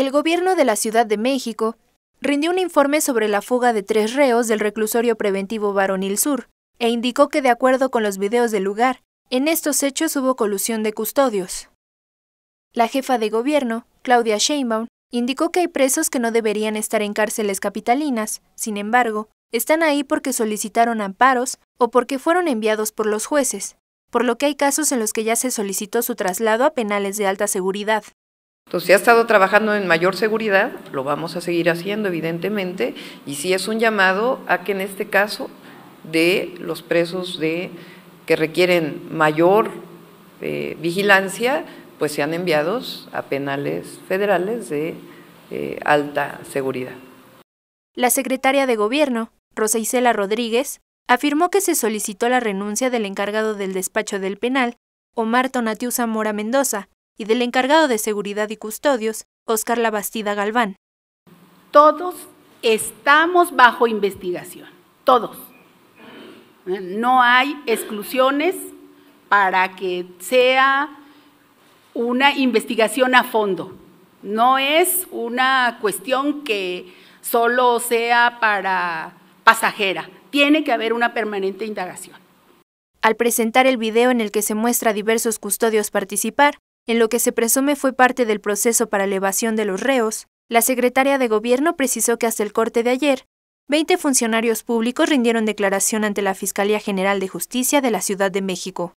el gobierno de la Ciudad de México rindió un informe sobre la fuga de tres reos del reclusorio preventivo Varonil Sur e indicó que de acuerdo con los videos del lugar, en estos hechos hubo colusión de custodios. La jefa de gobierno, Claudia Sheinbaum, indicó que hay presos que no deberían estar en cárceles capitalinas, sin embargo, están ahí porque solicitaron amparos o porque fueron enviados por los jueces, por lo que hay casos en los que ya se solicitó su traslado a penales de alta seguridad. Entonces, si ha estado trabajando en mayor seguridad, lo vamos a seguir haciendo, evidentemente, y sí es un llamado a que en este caso de los presos que requieren mayor eh, vigilancia, pues sean enviados a penales federales de eh, alta seguridad. La secretaria de Gobierno, Rosa Isela Rodríguez, afirmó que se solicitó la renuncia del encargado del despacho del penal, Omar Tonatiuh Zamora Mendoza, y del encargado de seguridad y custodios, Óscar Labastida Galván. Todos estamos bajo investigación, todos. No hay exclusiones para que sea una investigación a fondo. No es una cuestión que solo sea para pasajera. Tiene que haber una permanente indagación. Al presentar el video en el que se muestra a diversos custodios participar, en lo que se presume fue parte del proceso para elevación de los reos, la secretaria de Gobierno precisó que hasta el corte de ayer, 20 funcionarios públicos rindieron declaración ante la Fiscalía General de Justicia de la Ciudad de México.